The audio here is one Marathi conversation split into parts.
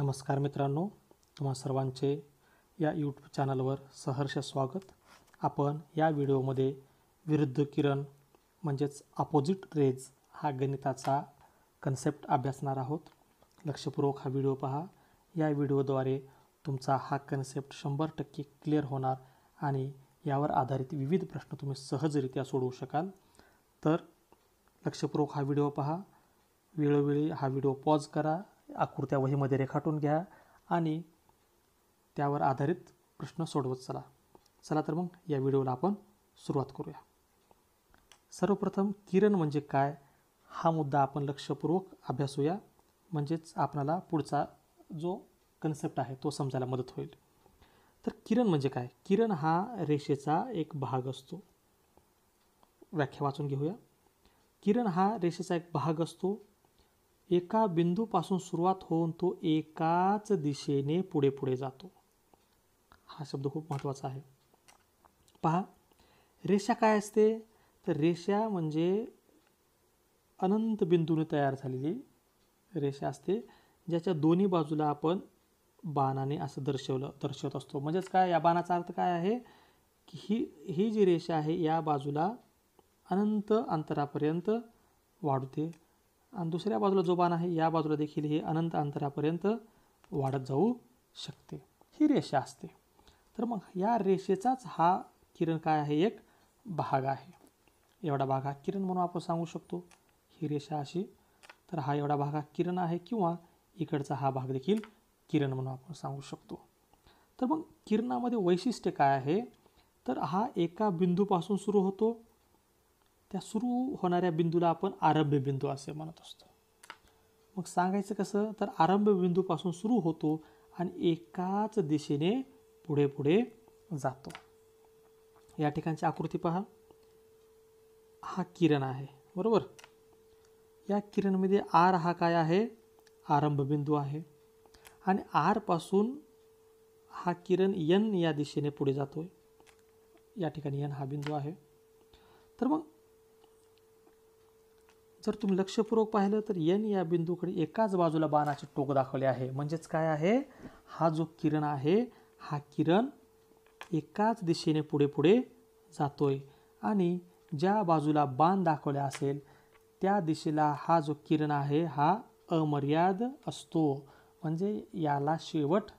नमस्कार मित्रांनो तुम्हा सर्वांचे या यूट्यूब चॅनलवर सहर्ष स्वागत आपण या व्हिडिओमध्ये विरुद्ध किरण म्हणजेच अपोजिट रेज हा गणिताचा कन्सेप्ट अभ्यासणार आहोत लक्षपूर्वक हा व्हिडिओ पहा या व्हिडिओद्वारे तुमचा हा कन्सेप्ट शंभर टक्के क्लिअर होणार आणि यावर आधारित विविध प्रश्न तुम्ही सहजरित्या सोडवू शकाल तर लक्षपूर्वक हा व्हिडिओ पहा वेळोवेळी हा व्हिडिओ पॉज करा आकृत्या वहीमध्ये रेखाटून घ्या आणि त्यावर आधारित प्रश्न सोडवत चला चला तर मग या व्हिडिओला आपण सुरुवात करूया सर्वप्रथम किरण म्हणजे काय हा मुद्दा आपण लक्षपूर्वक अभ्यासूया म्हणजेच आपणाला पुढचा जो कन्सेप्ट आहे तो समजायला मदत होईल तर किरण म्हणजे काय किरण हा रेषेचा एक भाग असतो व्याख्या वाचून घेऊया किरण हा रेषेचा एक भाग असतो एका बिंदूपासून सुरुवात होऊन तो एकाच दिशेने पुढे पुढे जातो हा शब्द खूप महत्त्वाचा आहे पहा रेषा काय असते तर रेषा म्हणजे अनंत बिंदूने तयार झालेली रेषा असते ज्याच्या दोन्ही बाजूला आपण बाणाने असं दर्शवलं दर्शवत असतो म्हणजेच काय या बाणाचा अर्थ काय आहे की ही ही जी रेषा आहे या बाजूला अनंत अंतरापर्यंत वाढते आणि दुसऱ्या बाजूला जो बाण आहे या बाजूला देखील हे अनंत अंतरापर्यंत वाढत जाऊ शकते ही रेषा असते तर मग या रेषेचाच हा किरण काय आहे एक भाग आहे एवढा भाग हा किरण म्हणून आपण सांगू शकतो ही रेषा अशी तर हा एवढा भाग हा किरण आहे किंवा इकडचा हा भाग देखील किरण म्हणून आपण सांगू शकतो तर मग किरणामध्ये वैशिष्ट्य काय आहे तर हा एका बिंदूपासून सुरू होतो त्या सुरू होणाऱ्या बिंदूला आपण आरंभ बिंदू असे म्हणत असतो मग सांगायचं कसं तर आरंभ बिंदूपासून सुरू होतो आणि एकाच दिशेने पुढे पुढे जातो या ठिकाणची आकृती पहा हा किरण आहे बरोबर या किरणमध्ये आर हा काय आहे आरंभ बिंदू आहे आणि आरपासून हा किरण यन या दिशेने पुढे जातो या ठिकाणी यन हा बिंदू आहे तर मग जर तुम्ही लक्षपूर्वक पाहिलं तर एन या बिंदूकडे एकाच बाजूला बाणाचे टोक दाखवले आहे म्हणजेच काय आहे हा जो किरण आहे हा किरण एकाच दिशेने पुढे पुढे जातोय आणि ज्या बाजूला बाण दाखवले असेल त्या दिशेला हा जो किरण आहे हा अमर्याद असतो म्हणजे याला शेवट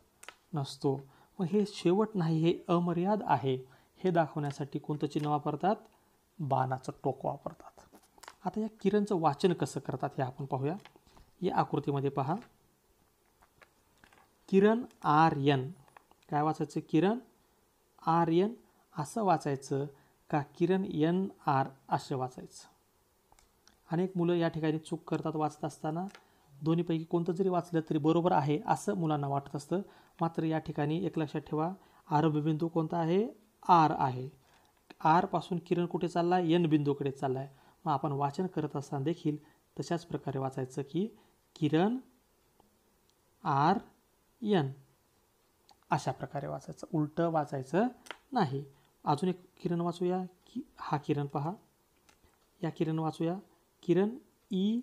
नसतो मग हे शेवट नाही हे अमर्याद आहे हे दाखवण्यासाठी कोणतं चिन्ह वापरतात बाणाचं टोक वापरतात आता या किरणचं वाचन कसं करतात हे आपण पाहूया या आकृतीमध्ये पहा किरण आर यन काय वाचायचं किरण आर यन असं वाचायचं का किरण यन आर असं वाचायचं अनेक मुलं या ठिकाणी चूक करतात वाचत असताना दोन्हीपैकी कोणतं जरी वाचलं तरी बरोबर आहे असं मुलांना वाटत असतं मात्र या ठिकाणी एक लक्षात ठेवा बिंदू कोणता आहे आर आहे आरपासून किरण कुठे चालला आहे बिंदूकडे चालला आहे मग आपण वाचन करत असताना देखील तशाच प्रकारे वाचायचं की किरण आर यन अशा प्रकारे वाचायचं उलटं वाचायचं नाही अजून एक किरण वाचूया की हा किरण पहा या किरण वाचूया किरण ई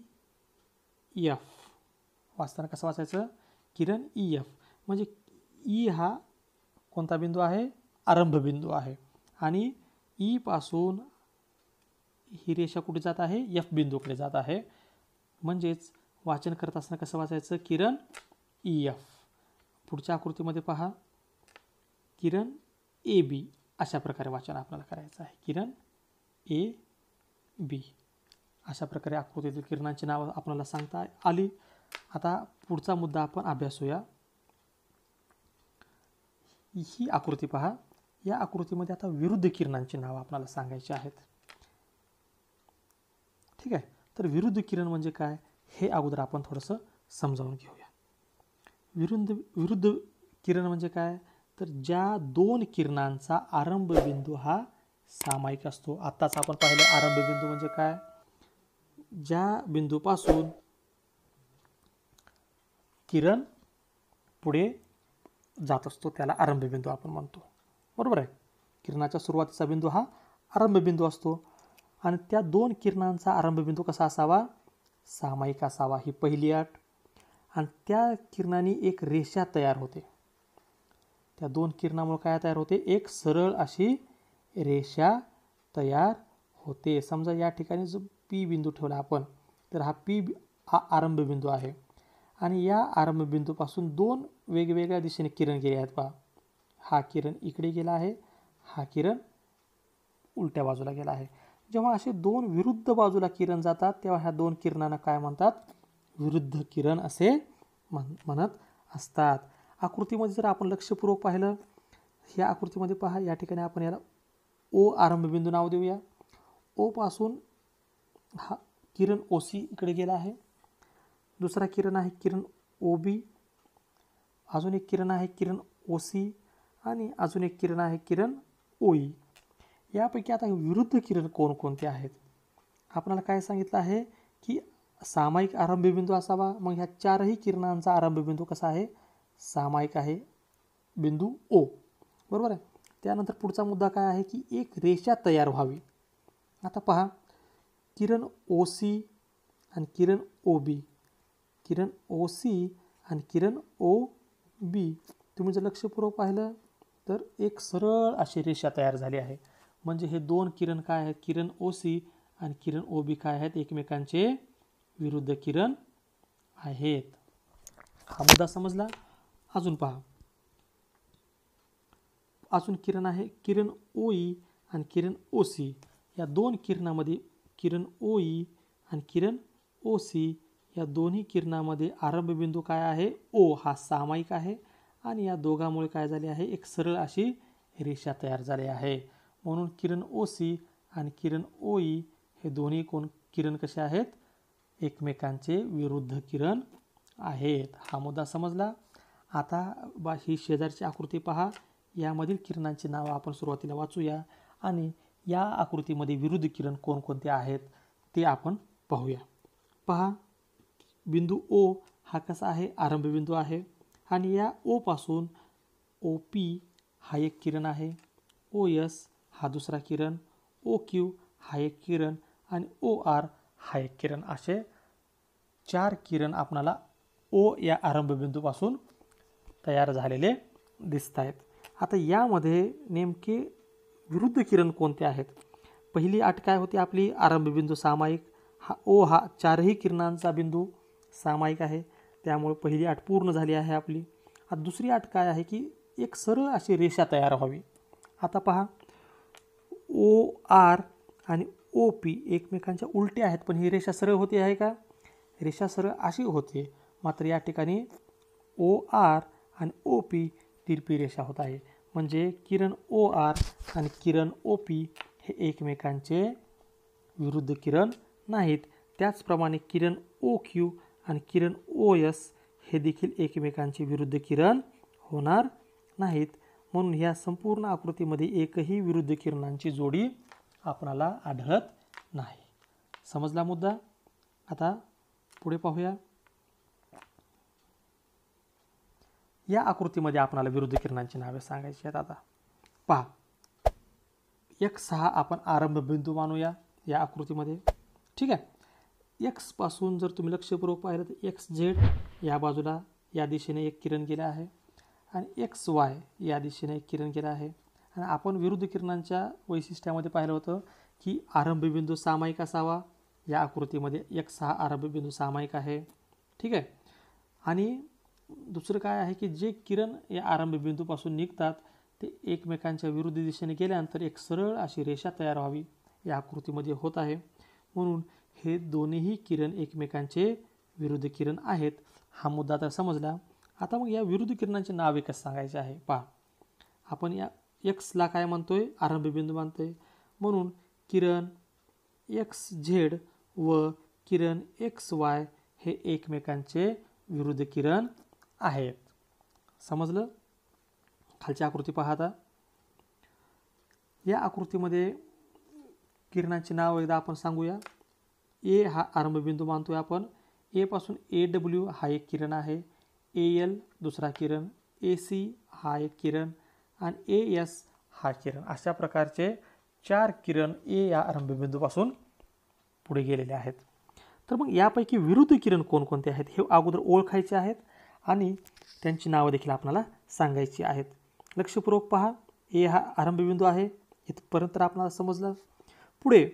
एफ वाचताना कसं वाचायचं किरण ई एफ म्हणजे ई हा कोणता बिंदू आहे आरंभ बिंदू आहे आणि ईपासून ही रेषा कुठे जात आहे यफ बिंदूकडे जात आहे म्हणजेच वाचन करत असताना कसं वाचायचं किरण ई e एफ पुढच्या आकृतीमध्ये पहा किरण ए बी अशा प्रकारे वाचन आपल्याला करायचं आहे किरण ए बी अशा प्रकारे आकृतीतील किरणांची नावं आपल्याला सांगता आली आता पुढचा मुद्दा आपण अभ्यासूया ही आकृती पहा या आकृतीमध्ये आता विरुद्ध किरणांची नावं आपल्याला सांगायची आहेत ठीक आहे तर विरुद्ध किरण म्हणजे काय हे अगोदर आपण थोडंसं समजावून घेऊया विरुद्ध विरुद्ध किरण म्हणजे काय तर ज्या दोन किरणांचा आरंभ बिंदू हा सामायिक असतो आत्ताच आपण पाहिलं आरंभ बिंदू म्हणजे काय ज्या बिंदूपासून किरण पुढे जात असतो त्याला आरंभ बिंदू आपण म्हणतो बरोबर आहे किरणाच्या सुरुवातीचा बिंदू हा आरंभ बिंदू असतो आणि त्या दोन किरणांचा आरंभबिंदू कसा असावा सामायिक असावा ही पहिली अट आणि त्या किरणाने एक रेषा तयार होते त्या दोन किरणामुळे काय तयार होते एक सरळ अशी रेषा तयार होते समजा या ठिकाणी जो पी बिंदू ठेवला आपण तर हा पी हा आरंभबिंदू आहे आणि या आरंभबिंदूपासून दोन वेगवेगळ्या दिशेने किरण गेले आहेत पहा हा किरण इकडे गेला आहे हा किरण उलट्या बाजूला गेला आहे जेव्हा असे दोन विरुद्ध बाजूला किरण जातात तेव्हा ह्या दोन किरणांना काय म्हणतात विरुद्ध किरण असे म्हण म्हणत असतात आकृतीमध्ये जर आपण लक्षपूर्वक पाहिलं ह्या आकृतीमध्ये पहा या ठिकाणी आपण याला ओ आरंभबिंदू नाव देऊया ओपासून हा किरण ओ सी इकडे गेला आहे दुसरा किरण आहे किरण ओ बी अजून एक किरण आहे किरण ओ सी आणि अजून एक किरण आहे किरण ओई यापैकी आता विरुद्ध किरण कोणकोणते आहेत आपल्याला काय सांगितलं आहे की सामायिक आरंभबिंदू असावा मग ह्या चारही किरणांचा आरंभबिंदू कसा आहे सामायिक आहे बिंदू ओ बरोबर आहे त्यानंतर पुढचा मुद्दा काय आहे की एक रेषा तयार व्हावी आता पहा किरण ओ सी आणि किरण ओ बी किरण ओ सी आणि किरण ओ बी तुम्ही जर लक्षपूर्वक पाहिलं तर एक सरळ अशी रेषा तयार झाली आहे म्हणजे हे दोन किरण काय आहेत किरण ओ सी आणि किरण ओ बी काय आहेत एकमेकांचे विरुद्ध किरण आहेत हा मुद्दा समजला अजून पहा अजून किरण आहे किरण ओ ई e आणि किरण ओ सी या दोन किरणामध्ये किरण ओ ई e आणि किरण ओ सी या दोन्ही किरणामध्ये बिंदू काय आहे ओ हा सामायिक आहे आणि या दोघांमुळे काय झाले आहे एक सरळ अशी रेषा तयार झाली आहे म्हणून किरण ओ सी आणि किरण ओ ई e हे दोन्ही कोण किरण कसे आहेत एकमेकांचे विरुद्ध किरण आहेत हा मुद्दा समजला आता बा ही शेजारची आकृती पहा यामधील किरणांची नावं आपण सुरुवातीला वाचूया आणि या आकृतीमध्ये विरुद्ध किरण कोणकोणते आहेत ते आपण पाहूया पहा बिंदू ओ हा कसा आहे आरंभबिंदू आहे आणि या ओपासून ओ पी हा एक किरण आहे ओ एस हा दुसरा किरण ओ क्यू हा एक किरण आणि ओ आर हा एक किरण असे चार किरण आपणाला ओ या आरंभबिंदूपासून तयार झालेले दिसत आहेत आता यामध्ये नेमके विरुद्ध किरण कोणते आहेत पहिली अट काय होती आपली आरंभबिंदू सामायिक हा ओ हा चारही किरणांचा बिंदू सामायिक आहे त्यामुळे पहिली अट पूर्ण झाली आहे आपली आता दुसरी अट काय आहे की एक सरळ अशी रेषा तयार व्हावी आता पहा ओ आर आणि ओ पी एकमेकांच्या उलटे आहेत पण ही रेषा सरळ होती आहे का रेषा सरळ अशी होते मात्र या ठिकाणी ओ आर आणि ओ पी तिरपी रेषा होत आहे म्हणजे किरण ओ आर आणि किरण ओ पी हे एकमेकांचे विरुद्ध किरण नाहीत त्याचप्रमाणे किरण ओ क्यू आणि किरण ओ एस हे देखील एकमेकांचे विरुद्ध किरण होणार नाहीत म्हणून ह्या संपूर्ण आकृतीमध्ये एकही विरुद्ध किरणांची जोडी आपणाला आढळत नाही समजला मुद्दा आता पुढे पाहूया या आकृतीमध्ये आपणाला विरुद्ध किरणांची नावे सांगायची आहेत आता पहा एक सहा आपण आरंभ बिंदू मानूया या आकृतीमध्ये ठीक आहे एक्सपासून जर तुम्ही लक्षपूर्वक पाहिलं तर एक्स झेड या बाजूला या दिशेने एक किरण गेले आहे आणि एक्स वाय या दिशेने एक किरण गेला आहे आणि आपण विरुद्ध किरणांच्या वैशिष्ट्यामध्ये पाहिलं होतं की आरंभबिंदू सामायिक असावा या आकृतीमध्ये एक सहा आरंभबिंदू सामायिक आहे ठीक आहे आणि दुसरं काय आहे की जे किरण या आरंभबिंदूपासून निघतात ते एकमेकांच्या विरुद्ध दिशेने गेल्यानंतर एक सरळ अशी रेषा तयार व्हावी या आकृतीमध्ये होत आहे म्हणून हे दोन्हीही किरण एकमेकांचे विरुद्ध किरण आहेत हा मुद्दा तर समजला आता मग या विरुद्ध किरणांचे नाव एकच सांगायचे आहे पहा आपण या एक्सला काय म्हणतोय आरंभबिंदू मानतोय म्हणून किरण एक्स झेड व किरण एक्स वाय हे एकमेकांचे विरुद्ध किरण आहेत समजलं खालची आकृती पाहता या आकृतीमध्ये किरणांचे नाव एकदा आपण सांगूया ए हा आरंभबिंदू मानतोय आपण एपासून ए डब्ल्यू हा एक किरण आहे ए एल दुसरा किरण ए सी हा एक किरण आणि ए एस हा किरण अशा प्रकारचे चार किरण ए या आरंभबिंदूपासून पुढे गेलेले आहेत तर मग यापैकी विरुद्ध किरण कोणकोणते आहेत हे अगोदर ओळखायचे आहेत आणि त्यांची नावं देखील आपल्याला सांगायची आहेत लक्षपूर्वक पहा ए हा आरंभबिंदू आहे इथपर्यंत आपणाला समजलं पुढे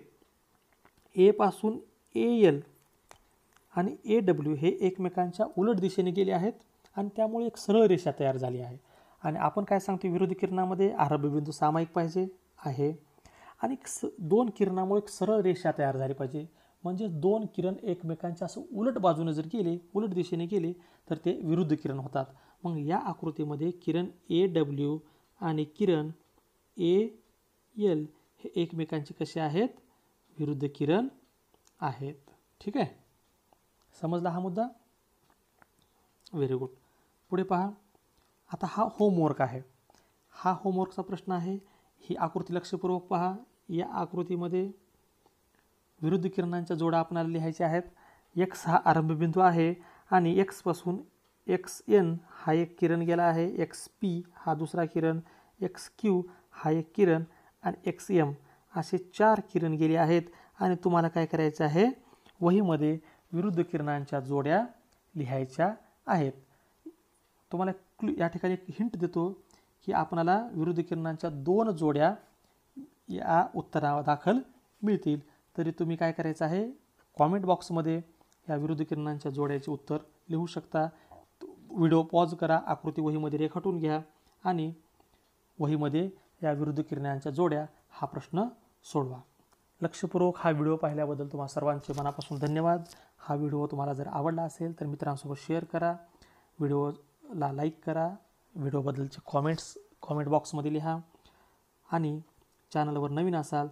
एपासून ए एल आणि ए डब्ल्यू हे एकमेकांच्या उलट दिशेने गेले आहेत आणि त्यामुळे एक सरळ रेषा तयार झाली आहे आणि आपण काय सांगतो विरोधी किरणामध्ये आरभ बिंदू सामायिक पाहिजे आहे आणि स दोन किरणामुळे एक सरळ रेषा तयार झाली पाहिजे म्हणजे दोन किरण एकमेकांच्या असं उलट बाजूने जर केले उलट दिशेने गेले तर ते विरुद्ध किरण होतात मग या आकृतीमध्ये किरण ए डब्ल्यू आणि किरण ए एल हे एकमेकांचे कसे आहेत विरुद्ध किरण आहेत ठीक आहे समजला हा मुद्दा व्हेरी गुड पुढे पहा आता हा होमवर्क आहे हा होमवर्कचा प्रश्न आहे ही आकृती लक्षपूर्वक पहा या आकृतीमध्ये विरुद्ध किरणांच्या जोड्या आपणाला लिहायच्या आहेत एक्स हा आरंभबिंदू आहे आणि एक्सपासून एक्स एन हा एक किरण गेला आहे एक्स पी हा दुसरा किरण एक्स क्यू हा एक किरण आणि एक्स एम असे चार किरण गेले आहेत आणि तुम्हाला काय करायचं आहे वहीमध्ये विरुद्ध किरणांच्या जोड्या लिहायच्या आहेत तुम्हाला क्लू या ठिकाणी एक हिंट देतो की आपणाला विरुद्ध किरणांच्या दोन जोड्या या उत्तरादाखल मिळतील तरी तुम्ही काय करायचं आहे कॉमेंट बॉक्समध्ये या विरुद्ध किरणांच्या जोड्याचे उत्तर लिहू शकता व्हिडिओ पॉज करा आकृती वहीमध्ये रेखाटून घ्या आणि वहीमध्ये या विरुद्ध किरणांच्या जोड्या हा प्रश्न सोडवा लक्षपूर्वक हा व्हिडिओ पाहिल्याबद्दल तुम्हाला सर्वांचे मनापासून धन्यवाद हा व्हिडिओ तुम्हाला जर आवडला असेल तर मित्रांसोबत शेअर करा व्हिडिओ ला लाईक करा व्हिडिओबद्दलचे कॉमेंट्स कॉमेंट बॉक्समध्ये लिहा आणि चॅनलवर नवीन असाल